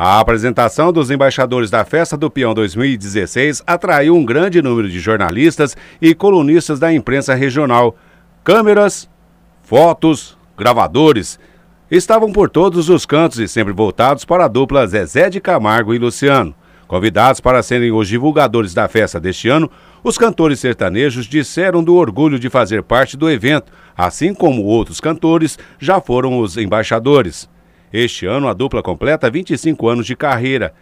A apresentação dos embaixadores da Festa do Peão 2016 atraiu um grande número de jornalistas e colunistas da imprensa regional. Câmeras, fotos, gravadores estavam por todos os cantos e sempre voltados para a dupla Zezé de Camargo e Luciano. Convidados para serem os divulgadores da festa deste ano, os cantores sertanejos disseram do orgulho de fazer parte do evento, assim como outros cantores já foram os embaixadores. Este ano a dupla completa 25 anos de carreira.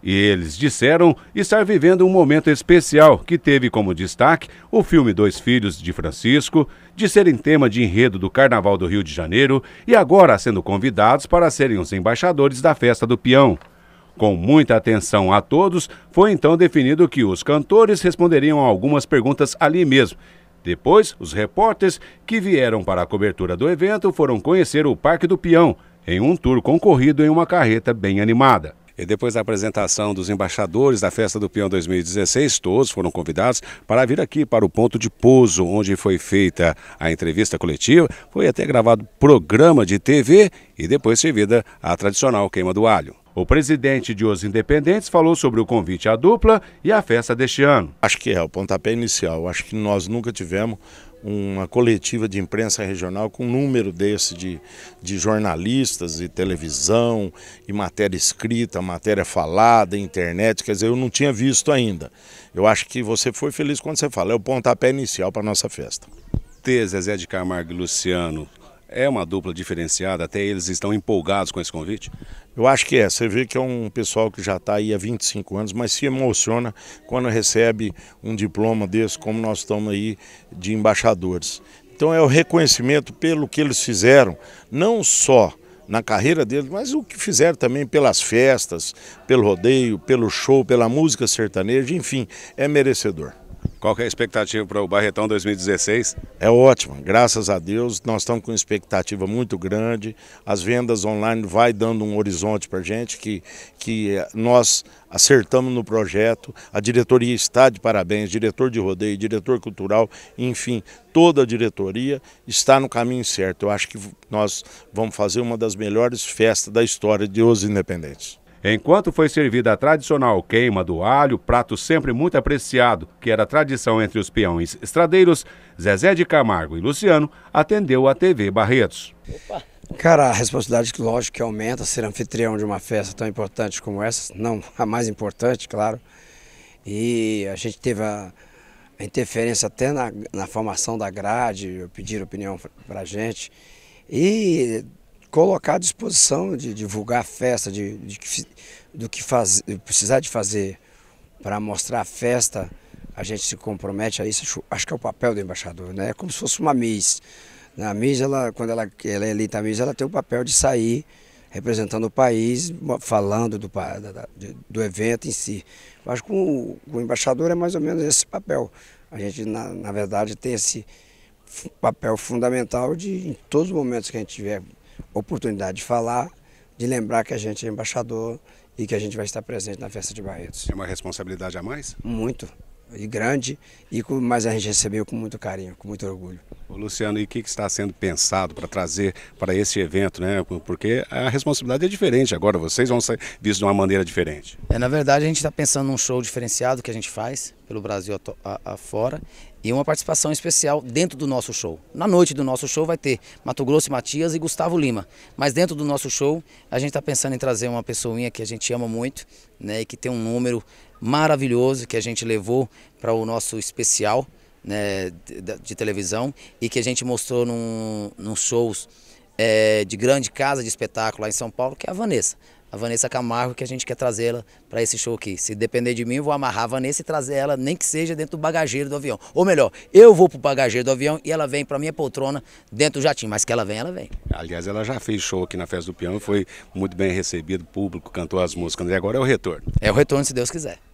E eles disseram estar vivendo um momento especial que teve como destaque o filme Dois Filhos de Francisco, de serem tema de enredo do Carnaval do Rio de Janeiro e agora sendo convidados para serem os embaixadores da festa do peão. Com muita atenção a todos, foi então definido que os cantores responderiam algumas perguntas ali mesmo. Depois, os repórteres que vieram para a cobertura do evento foram conhecer o Parque do Peão, em um tour concorrido em uma carreta bem animada. E depois da apresentação dos embaixadores da Festa do Peão 2016, todos foram convidados para vir aqui para o ponto de pouso, onde foi feita a entrevista coletiva. Foi até gravado programa de TV e depois servida a tradicional queima do alho. O presidente de Os Independentes falou sobre o convite à dupla e a festa deste ano. Acho que é o pontapé inicial. Acho que nós nunca tivemos uma coletiva de imprensa regional com um número desse de, de jornalistas e televisão, e matéria escrita, matéria falada, internet, quer dizer, eu não tinha visto ainda. Eu acho que você foi feliz quando você fala, é o pontapé inicial para a nossa festa. Ter Zezé de Camargo e Luciano é uma dupla diferenciada, até eles estão empolgados com esse convite? Eu acho que é. Você vê que é um pessoal que já está aí há 25 anos, mas se emociona quando recebe um diploma desse, como nós estamos aí, de embaixadores. Então é o reconhecimento pelo que eles fizeram, não só na carreira deles, mas o que fizeram também pelas festas, pelo rodeio, pelo show, pela música sertaneja, enfim, é merecedor. Qual é a expectativa para o Barretão 2016? É ótimo, graças a Deus, nós estamos com uma expectativa muito grande. As vendas online vai dando um horizonte para a gente que, que eh, nós acertamos no projeto. A diretoria está de parabéns, diretor de rodeio, diretor cultural, enfim, toda a diretoria está no caminho certo. Eu acho que nós vamos fazer uma das melhores festas da história de Os Independentes. Enquanto foi servida a tradicional queima do alho, prato sempre muito apreciado, que era tradição entre os peões estradeiros, Zezé de Camargo e Luciano atendeu a TV Barretos. Opa. Cara, a responsabilidade, lógico, que aumenta ser anfitrião de uma festa tão importante como essa, não a mais importante, claro. E a gente teve a, a interferência até na, na, formação da grade, pedir opinião pra gente. E colocar à disposição de divulgar a festa, de, de do que faz, precisar de fazer para mostrar a festa, a gente se compromete a isso. Acho, acho, que é o papel do embaixador, né? É como se fosse uma Miss. Na Miss, ela, quando ela, ela é eleita Miss, ela tem o papel de sair representando o país, falando do, da, do evento em si. Eu acho que o, o, embaixador é mais ou menos esse papel. A gente, na, na verdade, tem esse papel fundamental de, em todos os momentos que a gente tiver oportunidade de falar, de lembrar que a gente é embaixador e que a gente vai estar presente na festa de Barretos. É uma responsabilidade a mais? Muito, e grande, e mas a gente recebeu com muito carinho, com muito orgulho. Ô Luciano, e o que, está sendo pensado para trazer para esse evento, né? Porque a responsabilidade é diferente agora, vocês vão ser vistos de uma maneira diferente. É, na verdade, a gente está pensando num show diferenciado que a gente faz pelo Brasil afora e uma participação especial dentro do nosso show. Na noite do nosso show vai ter Mato Grosso Matias e Gustavo Lima. Mas dentro do nosso show a gente está pensando em trazer uma pessoinha que a gente ama muito né, e que tem um número maravilhoso que a gente levou para o nosso especial né, de, de, televisão e que a gente mostrou num, num shows é, de grande casa de espetáculo lá em São Paulo, que é a Vanessa. A Vanessa Camargo, que a gente quer trazê-la para esse show aqui. Se depender de mim, eu vou amarrar a Vanessa e trazer ela, nem que seja dentro do bagageiro do avião. Ou melhor, eu vou para o bagageiro do avião e ela vem para minha poltrona dentro do jatinho. Mas que ela vem, ela vem. Aliás, ela já fez show aqui na Festa do Piano, foi muito bem recebido, público, cantou as músicas. Né? E agora é o retorno. É o retorno, se Deus quiser.